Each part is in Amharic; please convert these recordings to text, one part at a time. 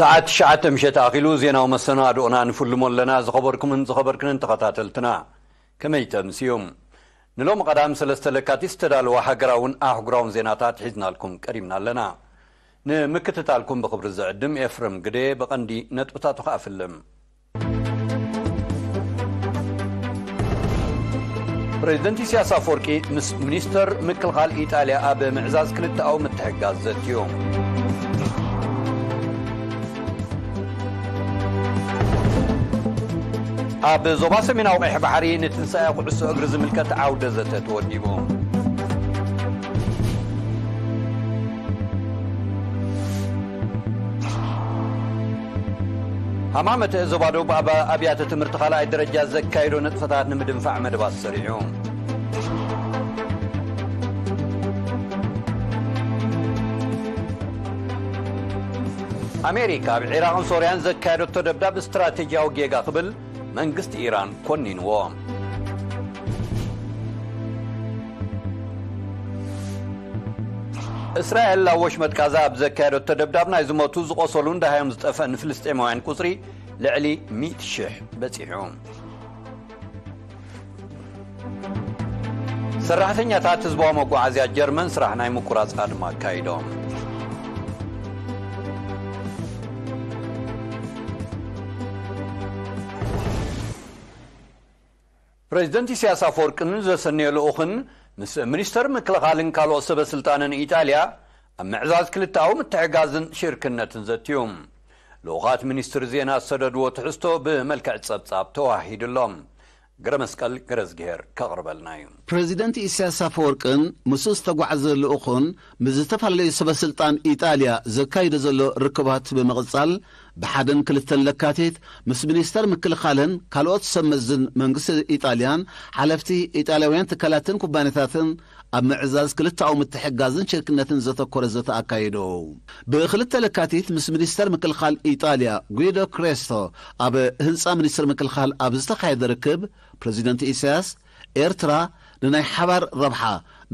ساعت شعت مشت أخيلو زينا ومسنا دعنا نفل مولنا زخبركم ان زخبركن انتقطاتلتنا کمی تمسیم نلوم قدم سلست لكات استدال و حقراون أحقراون زيناتات حزنا لكم كريمنا لنا کم بخبر زعدم إفرم گده بقندی نت قدي بقندي نتبتاتو سیاسا فورکی ኢሳያስ አፈወርቂ ምስ ሚኒስተር ምክልኻል ኢጣልያ ኣብ ምዕዛዝ ክልተ ኣው ምትሕጋዝ موسیقی أب زبا سمين أو إحب حري إن تنسى أقول بس أجرز ملكة عودة زت تودي بهم همامة زبا دوب أب أبيات تمرت خلا درجة زكايرو نتفتات نمدن فعمد باس سريعون أمريكا بالعراق وسوريا زكاة تدبدب استراتيجية وجيجا قبل መንግስት ኢራን ኮኒንዎ እስራኤል ናብ ወሽመጥ ጋዛ ኣብ ዘካየደቶ ደብዳብ ናይ ዝሞቱ ዝቆሰሉ እንዳሃዮም ዝጠፍአን ንፍልስጤማውያን ቁፅሪ ልዕሊ 1000 በፂሑ ሰራሕተኛታት ህዝባዊ መጓዓዝያ ጀርመን ስራሕ ናይ ምቁራፃ ድማ ኣካይዶም ፕሬዚደንት እስያሳ ፎወርቅን ዘሰኔየሉኡኹን ምስ ሚኒስተር ምክልኻልን ካልኦ ሰበ ሥልጣንን ኢጣልያ ኣብ ምዕዛዝ ክልቲዊ እትሕጋዝን ሽርክነትን ዘትዩ ልኡኻት ሚኒስትር ዜና ዝሰደድዎ ትሕዝቶ ብመልክዕ ጸብጻብ ተዋሂድሎም ግረ መስቀል ግረዝግሄር ኬቕርበልና እዩ ፕሬዚደንት ኢስያሳ ፈወርቅን ምስእ ዝተጓዕዘሉኡኹን ምስ ዝተፈላለዩ ሰበ ሥልጣን ኢጣልያ ዘካይደ ዘሎ ርክባት ብምቕጻል ብሓደን ክልተን ለካቲት ምስ ሚኒስተር ምክልኻልን ካልኦት ሰብ መዝን መንግስቲ ኢጣልያን ሓለፍቲ ኢጣልያውያን ትካላትን ኩባንታትን ኣብ ምዕዛዝ ክልቲ ውም ትሕጋዝን ሽርክነትን ዘተኰረ ዘተኣካይዱ ብክልተ ለካቲት ምስ ሚኒስተር ምክልኻል ኢጣልያ ጉዶ ክሬስቶ ኣብ ህንፃ ሚኒስትር ምክልኻል ኣብ ዝተኻየደ ርክብ ፕረዚደንት ኢሳያስ ኤርትራ ንናይ ሓባር ረብሓ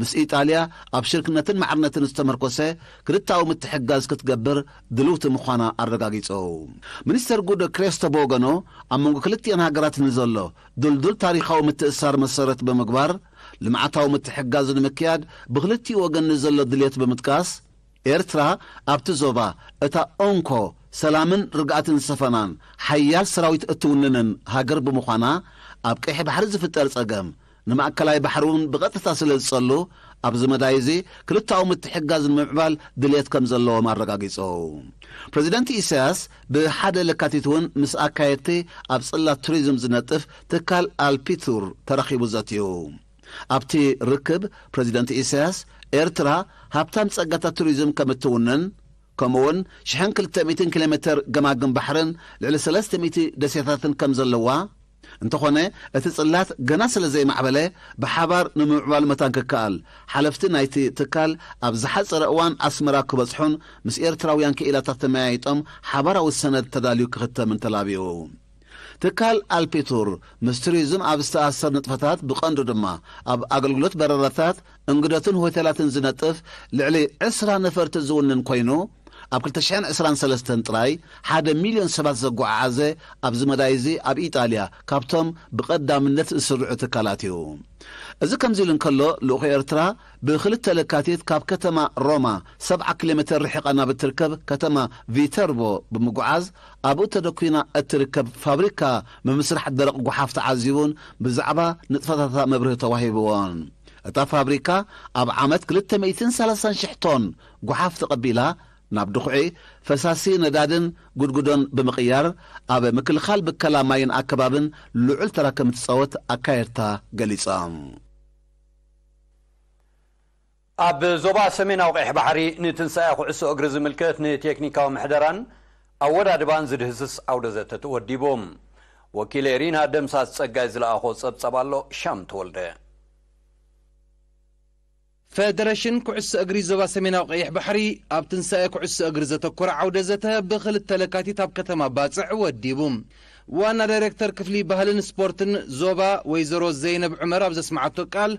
ምስ ኢጣልያ ኣብ ሽርክነትን ማዕርነትን ዝተመርኰሰ ክልታዊ ምትሕጋዝ ክትገብር ድልውቲ ምዃና ኣረጋጊጾ ሚኒስተር ጉደ ክሬስቶ ቦገኖ ኣብ መንጎ ክልጥአን ሃገራት ንዘሎ ዱልዱል ታሪኻዊ ምትእሳር መሰረት ብምግባር ልምዓታዊ ምትሕጋዝ ንምክያድ ብኽልቲኡ ወገን ንዘሎ ድልት ብምጥቃስ ኤርትራ ኣብቲ ዞባ እታ ኦንኮ ሰላምን ርግኣትን ዝሰፈናን ሓያል ሰራዊት እትውንንን ሃገር ብምዃና ኣብ ቀይሕ ባሕሪ ዝፍጠር ጸገም ንማእከላይ ባሕሪ እውን ብቐጥታ ስለ ዝጸሉ ኣብዚ መዳይ እዙ ክልታዊ ምትሕጋዝ ንምምዕባል ድልት ከም ዘለዎም ኣረጋጊጹ ፕረዚደንቲ ኢሳያስ ብሓደ ልካቲት እውን ምስ ኣካየድቲ ኣብ ጽላት ቱሪዝም ዝነጥፍ ትካል ኣልፒቱር ተረኺቡ ዘት እዩ ኣብቲ ርክብ ፕረዚደንቲ ኢሳያስ ኤርትራ ሃብታን ጸጋታት ቱሪዝም ከም እትውንን ከምኡውን ሽ200 ኪሎ ሜትር ገማግም ባሕርን ልዕሊ 3ስ00 ደስያታትን ከም ዘለዋ እንተኾነ እቲ ጽላት ገና ስለ ዘይማዕበለ ብሓባር ንምዕባል መታን ክከኣል ሓለፍቲ ናይቲ ትካል ኣብ ዝሓፀረ እዋን ኣስመራ ክበጽሑን ምስ ኤርትራውያን ክኢላታት ተመያይጦም ሓባራዊ ሰነድ ተዳልዩ ክኽተምን ተላቢኡ ትካል ኣልፔቱር ምስ ቱሪዝም ኣብ ዝተኣሰር ንጥፈታት ብቐንዱ ድማ ኣብ ኣገልግሎት በረራታት እንግደትን ሆቴላትን ዝነጥፍ ልዕሊ ዕስራ ነፈርቲ ዝውንን ኮይኑ ኣብ 223 ጥራይ ሓደ ሚልዮን ሰባት ዘጓዓዓዘ ኣብዚ መዳይ እዚ ኣብ ኢጣልያ ካብቶም ብቐዳምነት ዝስርዑ ትካላት እዩ እዚ ከምዚ ኢሉ እንከሎ ልኡኹ ኤርትራ ብክልተ ለካቲት ካብ ከተማ ሮማ 70 ኪሎ ሜትር ርሒቓ ናብ እትርከብ ከተማ ቪተርቦ ብምጓዓዝ ኣብኡ ተደኩና እትርከብ ፋብሪካ ምምስራሕ ደረቕ ጓሓፍ ተዓዚቡን ብዛዕባ ንጥፈታታ መብርህ ተዋሂብዎን እታ ፋብሪካ ኣብ ዓመት 230,000 ቶን ጓሓፍ ተቐቢላ ናብ ድዅዒ ፈሳሲ ነዳድን ጉድጉዶን ብምቕያር ኣብ ምክልኻል ብከላ ማይን ኣከባብን ልዑል ተራ ከም ትጻወት ኣካየድታ ገሊጾም ኣብ ዞባ ሰሜናዊ ቅሕ ባሕሪ ንትንሳኤ ኩዕሶ እግሪ ዝምልከት ንቴክኒካዊ ምሕደራን ኣወዳድባን ዝድህስስ ዓውደ ዘተ ተወዲቦም ወኪል ሪና ደምሳስ ጸጋይ ዝለኣኾ ጸብጸብ ኣሎ ሻም ተወልደ ፌደሬሽን ኩዕሶ እግሪ ዞባ ሰሜናዊ ቀይሕ ባሕሪ ኣብ ትንሳኤ ኩዕሶ እግሪ ዘተኮረ ዓውደ ዘተ ብኽልተ ለካቲት ኣብ ከተማ ባፅዕ ወዲቡ ዋና ዳይሬክተር ክፍሊ ባህልን ስፖርትን ዞባ ወይዘሮ ዘይነብ ዑመር ኣብ ዘስማዓቶ ቃል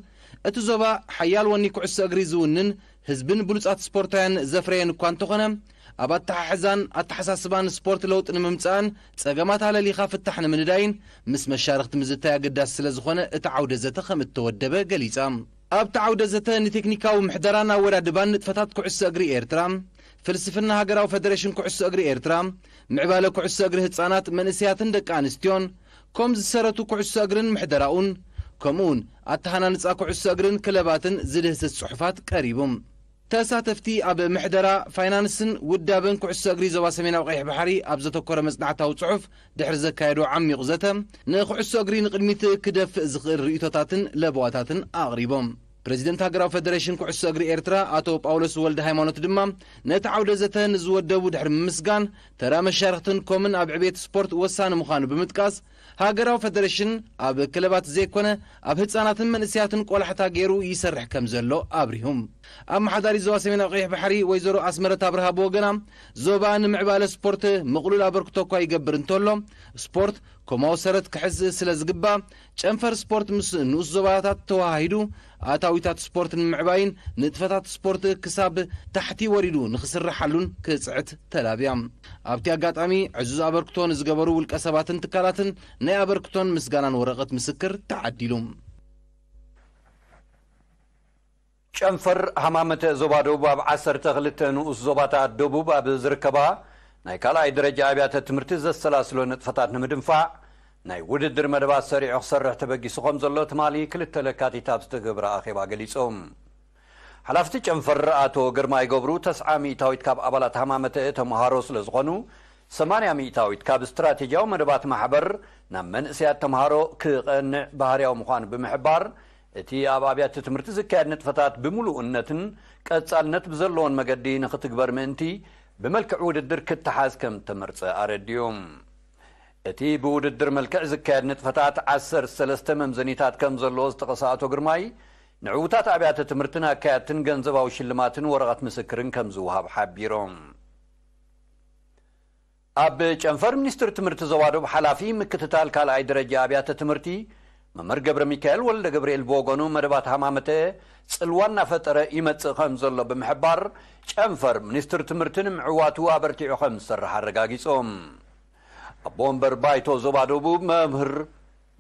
እቲ ዞባ ሓያል ወኒ ኩዕሶ እግሪ ዝውንን ህዝብን ብሉፃት ስፖርታውያን ዘፍረየን እኳ እንተኾነ ኣብ ኣተሓሕዛን ኣተሓሳስባን ስፖርት ለውጢ ንምምፅኣን ጸገማት ኣለሊኻ ፍታሕ ንምንዳይን ምስ መሻርክቲ ምዝታይ ኣገዳሲ ስለ ዝኾነ እቲ ዓውደ ዘተ ከም እተወደበ ገሊጻ ኣብቲ ዓውደ ዘተ ንቴክኒካዊ ምሕደራን ኣወዳድባን ንጥፈታት ኩዕሶ እግሪ ኤርትራ ፍልስፍና ሃገራዊ ፌደሬሽን ኩዕሶ እግሪ ኤርትራ ምዕባለ ኩዕሶ እግሪ ህፃናት መንእስያትን ደቂ ኣንስትዮን ከም ዝሰረቱ ኩዕሶ እግርን ምሕደራኡን ከምኡውን ኣተሓናንጻ ኩዕሶ እግርን ክለባትን ዝድህስስ ጽሑፋት ቀሪቡ ተሳተፍቲ ኣብ ምሕደራ ፋይናንስን ውዳብን ኩዕሶ እግሪ ዞባ ሰሜናዊ ቀይሕ ባሕሪ ኣብ ዘተኮረ መጽናዕታዊ ጽሑፍ ድሕሪ ዘካየዱ ዓሚቑ ዘተ ንኩዕሶ እግሪ ንቅድሚት ክደፍእ ዝኽእል ርእቶታትን ለበዋታትን ኣቕሪቦም ፕሬዚደንት ሃገራዊ ፌደሬሽን ኩዕሶ እግሪ ኤርትራ ኣቶ ጳውሎስ ወልደ ሃይማኖት ድማ ነቲ ዓውደ ዘተ ንዝወደቡ ድሕሪ ምምስጋን ተራ መሻርክትን ኮምን ኣብ ዕቤት ስፖርት ወሳኒ ምዃኑ ብምጥቃስ ሃገራዊ ፌደሬሽን ኣብ ክለባት ዘይኮነ ኣብ ህፃናትን መንእስያትን ቆላሕታ ገይሩ ይሰርሕ ከም ዘሎ ኣብሪሁም ኣብ መሓዳሪ ዞባ ሰሜናዊ ቀይሕ ባሕሪ ወይዘሮ ኣስመረት ኣብርሃብ ወገና ዞባ ንምዕባለ ስፖርት ምቕሉል ኣበርክቶ እኳ ይገብር እንተሎ ስፖርት ከምኡ ሰረት ክሕዝእ ስለ ዝግባእ ጨንፈር ስፖርት ምስ ንኡስ ዞባታት ተዋሂዱ ኣታዊታት ስፖርት ንምዕባይን ንጥፈታት ስፖርት ክሳብ ታሕቲ ወሪዱ ንኽስራሓሉን ክፅዕት ተላብያ ኣብቲ ኣጋጣሚ ዕዙዝ ኣበርክቶ ንዝገበሩ ውልቀ ሰባትን ትካላትን ናይ ኣበርክቶን ምስጋናን ወረቐት ምስክር ተዓዲሉ ጨንፈር ሃማመተ ዞባ ደቡብ ኣብ 12 ንኡስ ዞባታት ደቡብ ኣብ ዝርከባ ናይ ካልኣይ ደረጃ ኣብያተ ትምህርቲ ዘሰላስሎ ንጥፈታት ንምድንፋዕ ናይ ውድድር መደባት ሰሪዑ ክሰርሕ ተበጊሱ ከም ዘሎ ትማሊ ክልተ ለካቲት ኣብ ዝተገብረ ኣኼባ ገሊፆም ሓላፍቲ ጨንፈር ኣቶ ግርማ ይገብሩ ተስዓ ሚእታዊት ካብ ኣባላት ሃማመተ ተምሃሮ ስለ ዝኾኑ 80 ሚእታዊት ካብ እስትራቴጂያዊ መደባት ማሕበር ናብ መንእስያት ተምሃሮ ክቐንዕ ባህርያዊ ምዃኑ ብምሕባር እቲ ኣብ ኣብያተ ትምህርቲ ዝካየድ ንጥፈታት ብምሉእነትን ቀጻልነት ብዘለዎን መገዲ ንኽትግበር ምእንቲ ብመልክዕ ውድድር ክትሓዝ ከም ተመርፀ ኣረድዩ እቲ ብውድድር መልክዕ ዝካየድ ንጥፈታት 13 መምዘኒታት ከም ዘለዎ ዝተቐሰ ግርማይ ንዕዉታት ኣብያተ ትምህርትን ኣካያትን ገንዘባዊ ሽልማትን ወረቐት ምስክርን ከም ዝውሃብ ሓቢሮም ኣብ ጨንፈር ሚኒስትሪ ትምህርቲ ዞባ ሓላፊ ምክትታል ካልኣይ ደረጃ ኣብያተ ትምህርቲ መመር ገብረ ሚካኤል ወልደ ገብርኤል ብወገኑ መደባት ሃማመተ ፅልዋና ፈጠረ ይመፅእ ከም ዘሎ ብምሕባር ጨንፈር ሚኒስትር ትምህርትን ምዕዋቱ ኣበርቲዑ ከም ዝሰርሕ ኣረጋጊፆም ኣቦ ወንበር ባይቶ ዞባ ደቡብ መምህር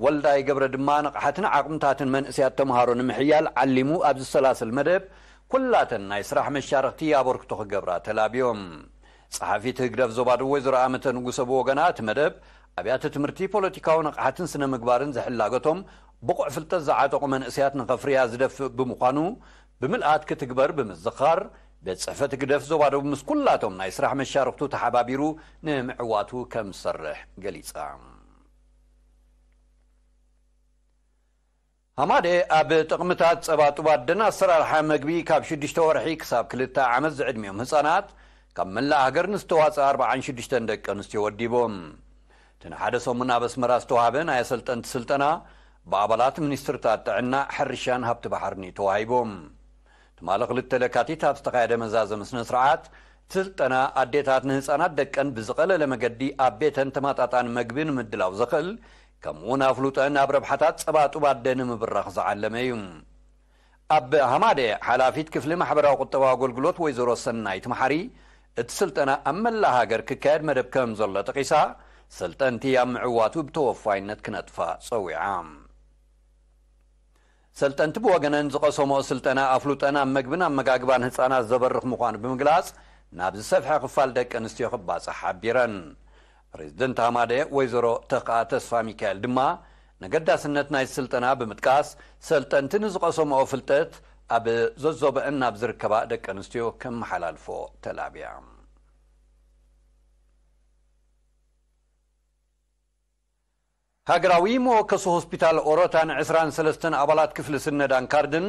ወልዳይ ገብረ ድማ ንቕሓትን ዓቕምታትን መንእስያት ተምሃሮ ንምሕያል ዓሊሙ ኣብ ዝሰላሰል መደብ ኩላተን ናይ ስራሕ መሻርክቲ ኣበርክቶ ክገብራ ተላብዮም ፀሓፊት ህግደፍ ዞባ ደቡብ ወይዘሮ ኣመተ ንጉሰ ብወገና እቲ መደብ ኣብያተ ትምህርቲ ፖለቲካውን ኣቕሓትን ስነ ምግባርን ዘሕላገቶም ብቑዕ ፍልጠት ዝዓጠቑ መንእስያት ንኸፍርያ ዝደፍእ ብምዃኑ ብምልኣት ክትግበር ብምዝኻር ቤት ፅሕፈት ግደፍ ዞባ ደቡብ ምስ ኩላቶም ናይ ስራሕ መሻርክቱ ተሓባቢሩ ንምዕዋቱ ከም ዝሰርሕ ገሊጻ ሃማደ ኣብ ጥቕምታት ፀባ ጡባት ደና ኣሰራርሓ መግቢ ካብ 6 ወርሒ ክሳብ 2 ዓመት ዝዕድሚኦም ህፃናት ካብ መላእ ሃገር ንዝተዋፅእ 46 ደቂ ኣንስትዮ ወዲቦም እተን ሓደ ሰሙን ኣብ ኣስመራ ዝተዋህበ ናይ ኣሰልጠንቲ ስልጠና ብኣባላት ሚኒስትርታት ጥዕና ሕርሻን ሃብቲ ባሕርን እዩ ተዋሂቦም ትማሊ ክልተ ለካቲት ኣብ ዝተኻየደ መዛዘም ስነ ስርዓት እቲ ስልጠና ኣዴታት ንህፃናት ደቀን ብዝቐለለ መገዲ ኣብ ቤተን ተማጣጣን መግቢ ንምድላው ዘኽእል ከምኡውን ኣፍሉጠን ኣብ ረብሓታት ፀባ ጡባደ ንምብራኽ ዝዓለመ እዩ ኣብ ሃማደ ሓላፊት ክፍሊ ማሕበራዊ ቁጠባ ኣገልግሎት ወይዘሮ ሰናይ ትምሓሪ እቲ ስልጠና ኣብ መላ ሃገር ክካየድ መደብ ከም ዘሎ ጠቂሳ سلطنتي يام معواتو بتوفاينت كنطفى صويعام سلطنت بوغنن سومو سلطنا افلوطنا مقبنا مقاقبان حصانات زبرخ مخان بمقلاس نابز سفحه خفال دك انستيو خباص حبيرن ፕሬዝደንት ሃማደ ወይዘሮ ተኽኣ ተስፋ ሚካኤል بمتقاس ነገዳስነት ናይ سومو فلتت اب زوزو بأن نابزر كبا دك انستيو كم حلال فو تلابيام ሃገራዊ መወከሲ ሆስፒታል ኦሮታን 23 ኣባላት ክፍሊ ስነዳን ካርድን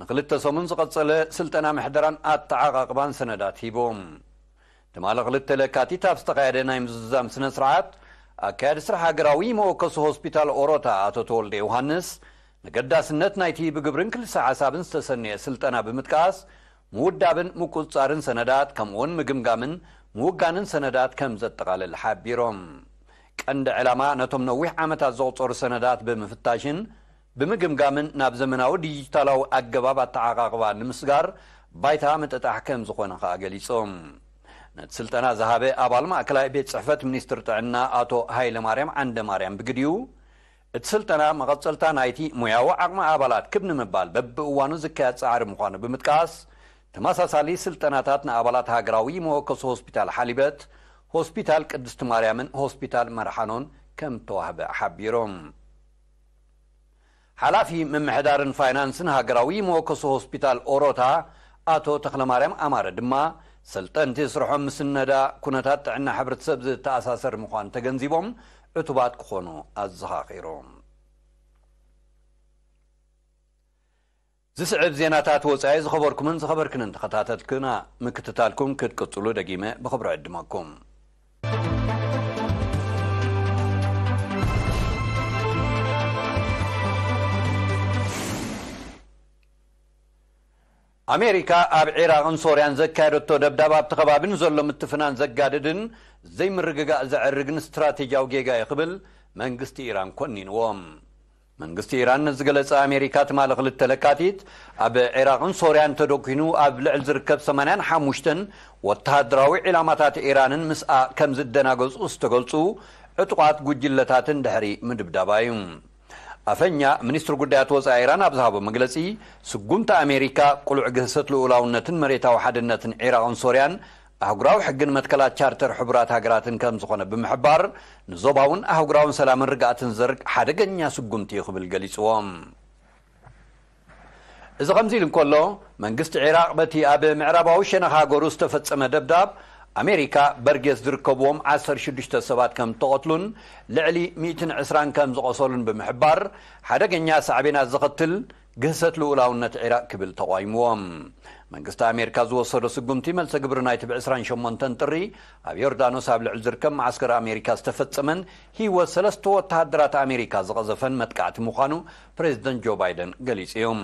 ንክልተ ሰሙን ዝቐጸለ ስልጠና ምሕደራን ኣተዓቓቕባን ሰነዳት ሂቦም ትማሊ ክልተ ለካቲት ኣብ ዝተካየደ ናይ ምዝዛም ስነ ስርዓት ኣካየድ ስራሕ ሃገራዊ መወከሲ ሆስፒታል ኦሮታ ኣቶ ተወልደ ዮሃንስ ንገዳስነት ናይቲ ብግብርን ክልሳ ሓሳብን ዝተሰነየ ስልጠና ብምጥቃስ ምውዳብን ምቁፃርን ሰነዳት ከምኡውን ምግምጋምን ምውጋንን ሰነዳት ከም ዘጠቓልል ሓቢሮም ቀንዲ ዕላማ ነቶም ነዊሕ ዓመታት ዘቑፀሩ ሰነዳት ብምፍታሽን ብምግምጋምን ናብ ዘመናዊ ዲጂታላዊ ኣገባብ ኣተዓቃቅባ ንምስጋር ባይታ ምጥጣሕ ከም ዝኾነ ከዓ ገሊፆም ነቲ ስልጠና ዝሃበ ኣባል ማእከላይ ቤት ፅሕፈት ሚኒስትር ጥዕና ኣቶ ሃይለማርያም ማርያም ብግድዩ እቲ ስልጠና መቐፀልታ ናይቲ ሙያዊ ዓቕሚ ኣባላት ክብ ንምባል በብእዋኑ ዝካየድ ፃዕሪ ምዃኑ ብምጥቃስ ተመሳሳሊ ስልጠናታት ንኣባላት ሃገራዊ መወከሶ ሆስፒታል ሓሊበት ሆስፒታል ቅድስቲ ማርያምን ሆስፒታል መርሓኖን ከም ተዋህበ ሓቢሮም ሓላፊ ምምሕዳርን ፋይናንስን ሃገራዊ መወከሶ ሆስፒታል ኦሮታ ኣቶ ተክለማርያም ኣማረ ድማ ሰልጠንቲ ስርሖም ምስ ነዳ ኩነታት ጥዕና ሕብረተሰብ ዝተኣሳሰር ምዃን ተገንዚቦም ዕቱባት ክኾኑ ኣዘኻኺሮም ዝስዕብ ዜናታት ወፃኢ ዝኸበርኩምን ዝኸበርክንን ተኸታተልክና ምክትታልኩም ክትቅፅሉ ደጊመ ብኽብሪ ዕድመኩም ኣሜሪካ ኣብ ዒራቕን ሶርያን ዘካየደቶ ደብዳብ ኣብቲ ከባቢን ዘሎ ምትፍናን ዘጋድድን ዘይምርግጋእ ዘዕርግን እስትራቴጂያዊ ጌጋ ይኽብል መንግስቲ ኢራን ኮኒንዎም መንግስቲ ኢራን ዝገለፀ ኣሜሪካ ትማሊ ክልተ ለካቲት ኣብ ዒራቅን ሶርያን ተደኪኑ ኣብ ልዕል ዝርከብ 85 ወተሃድራዊ ዕላማታት ኢራንን ምስኣ ከም ዝደናገፁ ዝተገልፁ ዕጡቋት ጉጅለታትን ድሕሪ ምድብዳባ እዩ ኣፈኛ ሚኒስትሪ ጉዳያት ወፃኢ ኢራን ኣብ ዝሃቦ መግለፂ ስጉምቲ ኣሜሪካ ቁሉዕ ግህሰት ልኡላውነትን መሬታዊ ሓድነትን ዒራቅን ሶርያን ኣህጉራዊ ሕግን መትከላት ቻርተር ሕቡራት ሃገራትን ከም ዝኾነ ብምሕባር ንዞባውን ኣህጉራውን ሰላምን ርግኣትን ዘርግ ሓደገኛ ስጉምቲ ክብል ገሊፅዎም እዚ ከምዚ ኢሉ እንከሎ መንግስቲ ዒራቅ በቲ ኣብ ምዕራባዊ ሸነኽ ሃገሩ ዝተፈፀመ ደብዳብ ኣሜሪካ በርጌስ ዝርከብዎም 16 ሰባት ከም ተቐትሉን ልዕሊ 120 ከም ዝቐሰሉን ብምሕባር ሓደገኛ ሳዕቤናት ዝኽትል ግህሰት ልኡላውነት ዒራቅ ክብል ተቋይምዎም መንግስቲ ኣሜሪካ ዝወሰዶ ስጉምቲ መልሰ ግብሪ ናይቲ ብ28 ጥሪ ኣብ ዮርዳኖስ ኣብ ልዕሊ ዝርከብ ማዓስከር ኣሜሪካ ዝተፈፀመን ሂወት ሰለስተ ወተሃደራት ኣሜሪካ ዝቐዘፈን መጥቃዕቲ ምዃኑ ፕሬዚደንት ጆ ባይደን ገሊጹ እዮም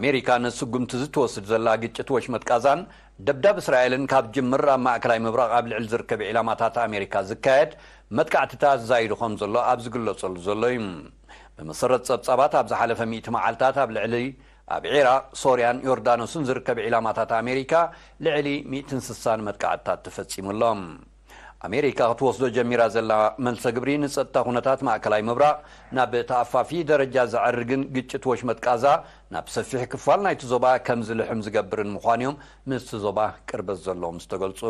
ኣሜሪካ ነቲ ስጉምቲ ዝትወስድ ዘላ ግጭት ወሽ መጥቃዛን ደብዳብ እስራኤልን ካብ ጅምር ኣብ ማእከላይ ምብራቕ ኣብ ልዕሊ ዝርከብ ዒላማታት ኣሜሪካ ዝካየድ መጥቃዕትታት ዛይዱ ከም ዘሎ ኣብ ዝግለጸሉ ዘሎ እዩ ብመሰረት ጸብጻባት ኣብ ዝሓለፈ 1 100 መዓልትታት ኣብ ልዕሊ ኣብ ዒራቅ ሶርያን ዮርዳኖስን ዝርከብ ዒላማታት ኣሜሪካ ልዕሊ 160 መጥቃዕትታት ተፈጺሙሎም ኣሜሪካ ክትወስዶ ጀሚራ ዘላ መልሰ ግብሪ ንፀጥታ ኩነታት ማእከላይ ምብራቅ ናብ ተኣፋፊ ደረጃ ዝዓርግን ግጭት ወሽ መጥቃዛ ናብ ሰፊሕ ክፋል ናይቲ ዞባ ከም ዝልሕም ዝገብርን ምዃን እዮም ምስቲ ዞባ ቅርበት ዘለዎም ዝተገልፁ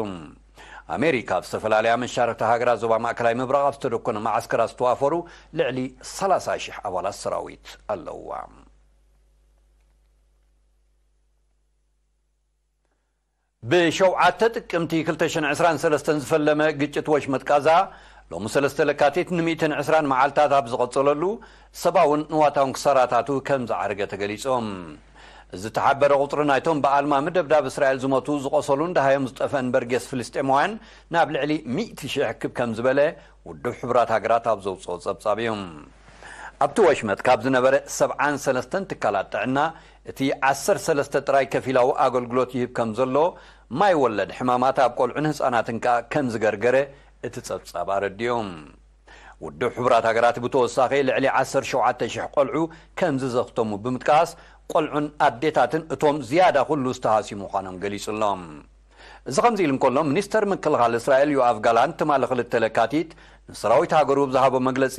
ኣሜሪካ ኣብ ዝተፈላለያ መሻርክቲ ሃገራት ዞባ ማእከላይ ምብራቅ ኣብ ዝተደኮነ ማዓስከራ ዝተዋፈሩ ልዕሊ 30,000 ኣባላት ሰራዊት ኣለዋ ብሸውዓተ ጥቅምቲ 223 ዝፈለመ ግጭት ወሽመጥ ቃዛ ሎሚ 3 ለካቲት ን120 መዓልትታት ኣብ ዝቐጸለሉ ሰብኣውን ንዋታውን ክሳራታቱ ከም ዝዓርገ ተገሊጾም እዚ ተሓበረ ቁፅሪ ናይቶም ብኣልማ ምደብዳብ እስራኤል ዝሞቱ ዝቆሰሉን ድሃዮም ዝጠፈአን በርጌስ ፍልስጤማውያን ናብ ልዕሊ 1000 ሕክብ ከም ዝበለ ውድብ ሕቡራት ሃገራት ኣብ ዘውፅኦ ጸብጻብ እዮም ኣብቲ ወሽመጥ ካብ ዝነበረ 73 ትካላት ጥዕና እቲ 1ሰ3ስተ ጥራይ ከፊላዊ ኣገልግሎት ይህብ ከም ዘሎ ማይ ወለድ ሕማማት ኣብ ቈልዑን ህጻናትን ከኣ ከም ዝገርገረ እቲ ጸብጻብ ኣረድዮም ውድብ ሕቡራት ሃገራት ብተወሳኺ ልዕሊ 17,00 ቈልዑ ከምዝዘኽተሙ ብምጥቃስ ቈልዑን ኣዴታትን እቶም ዝያዳ ዅሉ ዝተሃሲ ምዃኖም ገሊጹ ሎም እዚ ከምዚ ኢሉ እንከሎም ሚኒስተር ምክልኻል እስራኤልዩ ኣፍ ጋላን ትማል ኽልተ ለካቲት ንስራዊት ሃገሩ ብዝሃቦ መግለጺ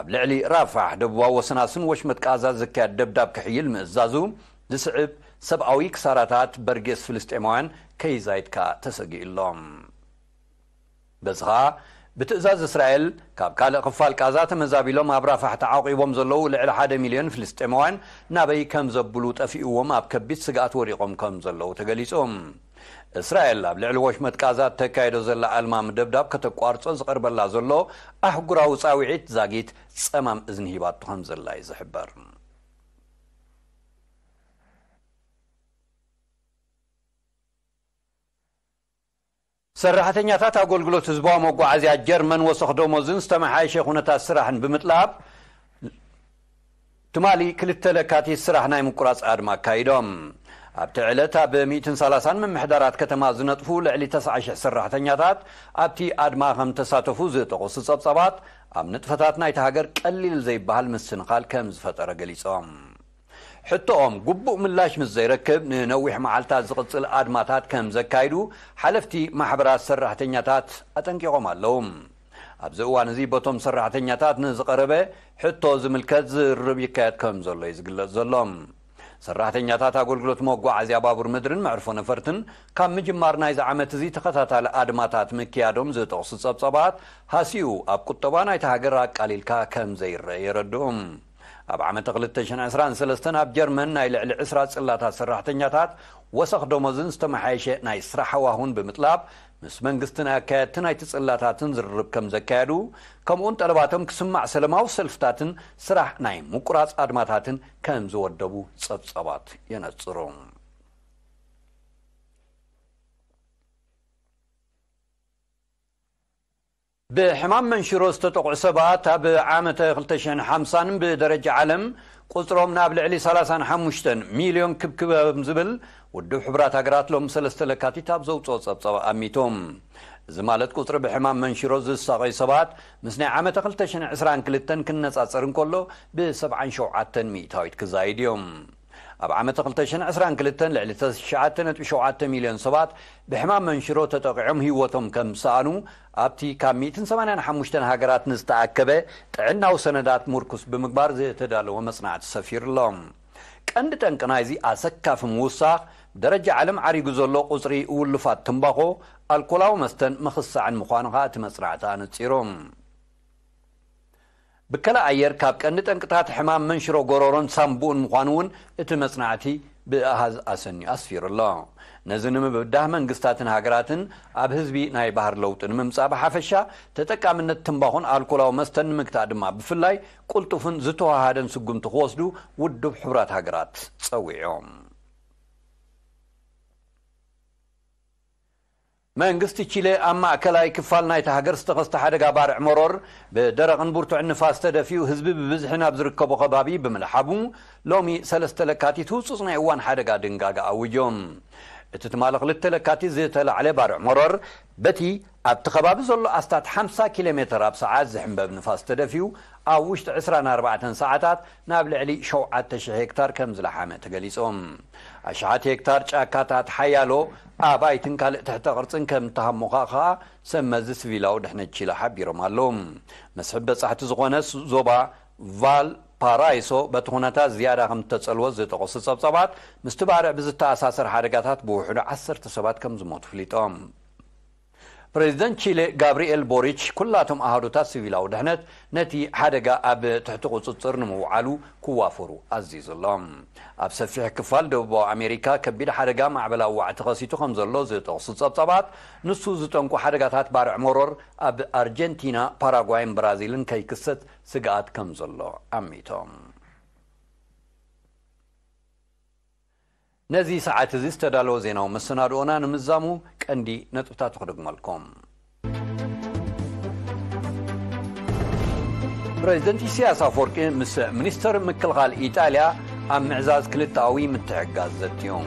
ኣብ ልዕሊ ራፋሕ ደቡባዊ ወሰናስን ወሽመት ቃዛ ዝካየድ ደብዳብ ክሕይል ምእዛዙ ዝስዕብ ሰብኣዊ ክሳራታት በርጌስ ፍልስጤማውያን ከይዛይድካ ከኣ ተሰጊኡሎም በዚ ኸኣ ብትእዛዝ እስራኤል ካብ ካልእ ክፋል ቃዛ ተመዛቢሎም ኣብ ራፋሕ ተዓቒቦም ዘለዉ ልዕሊ ሓደ ሚልዮን ፍልስጤማውያን ናበይ ከም ዘብሉ ጠፊእዎም ኣብ ከቢድ ስጋኣት ወሪቖም ከም ዘለዉ ተገሊጾም እስራኤል ኣብ ልዕሊ ወሽመት ቃዛ ተካይዶ ዘላ ኣልማም ደብዳብ ከተቋርፆ ዝቐርበላ ዘሎ ኣሕጉራዊ ፃውዒት ዛጊት ፀማም እዝኒ ሂባቶ ከም ዘላ እዩ ዝሕበር ሰራሕተኛታት ኣገልግሎት ህዝባዊ መጓዓዝያ ጀርመን ወሰኽ ደሞዝን ዝተመሓየሸ ኩነታት ስራሕን ብምጥላብ ትማሊ ክልተ ለካቲት ስራሕ ናይ ምቁራፅ ኣድማ ኣካይዶም ኣብቲ ዕለታ ብ130 ምምሕዳራት ከተማ ዝነጥፉ ልዕሊ 9,000 ሰራሕተኛታት ኣብቲ ኣድማ ከም ተሳተፉ ዝጠቕሱ ጸብጻባት ኣብ ንጥፈታት ናይቲ ሃገር ቀሊል ዘይበሃል ምስንኻል ከም ዝፈጠረ ገሊፆም ሕቶኦም ጉቡእ ምላሽ ምስ ዘይረክብ ንነዊሕ መዓልታት ዝቕፅል ኣድማታት ከም ዘካይዱ ሓለፍቲ ማሕበራት ሰራሕተኛታት ኣጠንቂቖም ኣለዉ ኣብዚ እዋን እዚ በቶም ሰራሕተኛታት ንዝቐረበ ሕቶ ዝምልከት ዝርርብ ይካየድ ከም ዘሎ እዩ ዝግለጽ ዘሎም ሰራሕተኛታት ኣገልግሎት መጓዓዝያ ባቡር ምድርን መዕርፎ ነፈርትን ካብ ምጅማር ናይዚ ዓመት እዚ ተኸታታሊ ኣድማታት ምክያዶም ዘጠቕሱ ጸብጸባት ሃሲኡ ኣብ ቁጠባ ናይቲ ሃገር ኣቃሊልካ ከም ዘይርአ የረድኦም ኣብ ዓመት 223 ኣብ ጀርመን ናይ ልዕሊ 20 ጽላታት ሰራሕተኛታት ወሰኽ ደሞዝን ዝተመሓየሸ ናይ ስራሕ ሃዋሁን ብምጥላብ ምስ መንግስትን ኣካየድትን ኣይትፅላታትን ዝርርብ ከም ዘካየዱ ከምኡን ጠለባቶም ክስማዕ ሰለማዊ ሰልፍታትን ስራሕ ናይ ምቁራፅ ኣድማታትን ከም ዝወደቡ ጸብጸባት የነጽሩ ብሕማም መንሽሮ ዝተጠቑዑ ሰባት ኣብ ዓመተ 250 ብደረጃ ዓለም ቁፅሮም ናብ ልዕሊ 35 ሚልዮን ክብክበም ዝብል ውድብ ሕቡራት ሃገራት ሎም ሰለስተ ለካቲት ኣብ ዘውፅኦ ጸብጸባ ኣሚቶም እዚ ማለት ቁፅሪ ብሕማም መንሽሮ ዝሳቐዩ ሰባት ምስ ናይ ዓመተ 222 ክነጻጽር እንከሎ ብ77 ሚእታዊት ክዛይድ እዮም ኣብ ዓመተ 222 ልዕሊ 9.7 ሚልዮን ሰባት ብሕማም መንሽሮ ተጠቂዖም ህይወቶም ከም ዝሰኣኑ ኣብቲ ካብ 185 ሃገራት ንዝተኣከበ ጥዕናዊ ሰነዳት ምርኩስ ብምግባር ዝተዳለወ መጽናዕቲ ሰፊሩሎም ቀንዲ ጠንቂ ናይዚ ኣሰካፊ ምውሳኽ ደረጃ ዓለም ዓሪጉ ዘሎ ቁፅሪ ውልፋት ትንባኮ ኣልኮላዊ መስተን ምኽሳዕን ምዃኑ ኸ እቲ መፅራዕቲ ኣነፂሮም ብከላ ኣየር ካብ ቀንዲ ጠንቅታት ሕማም መንሽሮ ጎረሮን ሳምቡኡን ምዃኑ እውን እቲ መፅናዕቲ ብኣሃዝ ኣሰኒዩ ኣስፊሩ ኣሎ ነዚ ንምብዳህ መንግስታትን ሃገራትን ኣብ ህዝቢ ናይ ባህር ለውጢ ንምምፃእ ብሓፈሻ ተጠቃምነት ትንባኹን ኣልኮላዊ መስተን ንምግታእ ድማ ብፍላይ ቁልጡፍን ዝተዋሃደን ስጉምቲ ክወስዱ ውድብ ሕቡራት ሃገራት ፀዊዖም መንግስቲ ቺለ ኣብ ማእከላይ ክፋል ናይቲ ሃገር ዝተኸስተ ሓደጋ ባርዕ መሮር ብደረቕን ብርቱዕ ንፋስ ተደፊኡ ህዝቢ ብብዝሒ ናብ ዝርከቦ ከባቢ ብምልሓቡ ሎሚ ሰለስተ ለካቲት ህፁፅ ናይ እዋን ሓደጋ ድንጋጋ ኣውዮም እቲ ትማሊ ክልተ ለካቲት ዝተላዕለ ባርዕ መሮር በቲ ኣብቲ ከባቢ ዘሎ ኣስታት 50 ኪሎ ሜትር ኣብ ሰዓት ዝሕንበብ ንፋስ ተደፊኡ ኣብ ውሽጢ 24 ሰዓታት ናብ ልዕሊ 7,000 ሄክታር ከም ዝለሓመ ተገሊፆም ኣሽሓት ሄክታር ጫካታት ሓያሎ ኣባይትን ካልእ ትሕተ ቅርፅን ከም ተሃሙኻ ከዓ ሰመዚ ስቪላዊ ድሕነት ቺላ ሓቢሮም ኣሎም መስሕብ በፃሕቲ ዝኾነ ዞባ ቫል ፓራይሶ በቲ ኩነታት ዝያዳ ከም ዝተፀልወት ዝተቆሱ ፀብፀባት ምስቲ ባርዕ ብዝተኣሳሰር ሓደጋታት ብውሕዱ 1 ሰባት ከም ዝሞቱ ፍሊጦም بريزيدنت تشيلي غابرييل بوريتش كلاتهم أهدوتات سيفيلا ودهنت نتي حدقة أب تحت قصصر نموعلو كوافرو عزيز اللهم أب سفيح كفال دوبو أمريكا كبير حدقة مع بلا وعتقاسيتو خمز الله زيت قصص أبطابات نسو زيتونكو حدقاتات بارع مرور أب أرجنتينا باراغواين برازيلن كي كست سقات كمز الله أميتهم نزي ساعة زي استدالو زينا ومسنا دونا نمزامو ቀንዲ ነጥብታቱ ክደግመልኩም ፕሬዚደንት ኢሳያስ ኣፈወርቂ ምስ ሚኒስተር ምክልኻል ኢጣልያ ኣብ ምዕዛዝ ክልታዊ ምትሕጋዝ ዘድዮም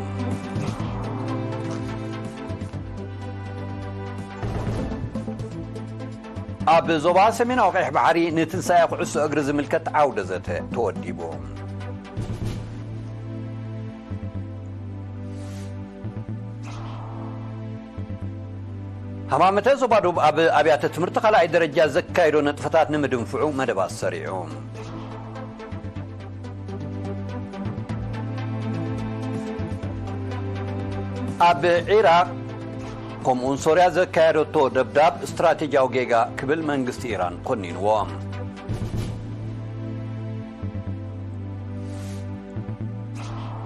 ኣብ ዞባ ሰሜናዊ ቀይሕ ባሕሪ ንትንሳኤ ኩዕሶ እግሪ ዝምልከት ዓውደ ዘተ ተወዲቡ ሃማመተ ዞባ ኣብ ኣብያተ ትምህርቲ ካልኣይ ደረጃ ዘካይዶ ነጥፈታት ንምድንፍዑ መደባት ሰሪዑ ኣብ ዒራቅ ከምኡን ሶርያ ዘካየደቶ ደብዳብ እስትራቴጂያዊ ጌጋ ክብል መንግስቲ ኢራን ኮኒንዎም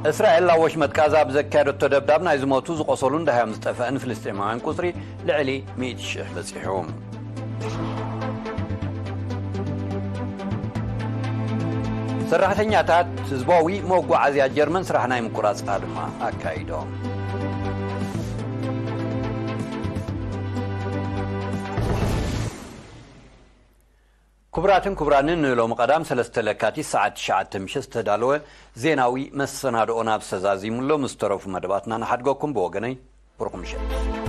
እስራኤል ላዎች ወሽመጥ ጋዛ ብዘካየደቶ ደብዳብ ናይ ዝሞቱ ዝቆሰሉን ድሃዮም ዝጠፍአን ፍልስጢማውያን ቁፅሪ ልዕሊ 1000 በፂሑ ሰራሕተኛታት ህዝባዊ መጓዓዝያ ጀርመን ስራሕ ናይ ምቁራፅታ ድማ ኣካይዶም ክቡራትን ክቡራንን ንሎም ቀዳም ሰለስተ ለካቲት ሰዓት ትሽዓተ ምሽት ዝተዳለወ ዜናዊ መሰናድኦ ናብ ሰዛዚሙሎ ምስ ተረፉ መደባትና ንሓድገኩም ብወገነይ ብርኹም ምሸት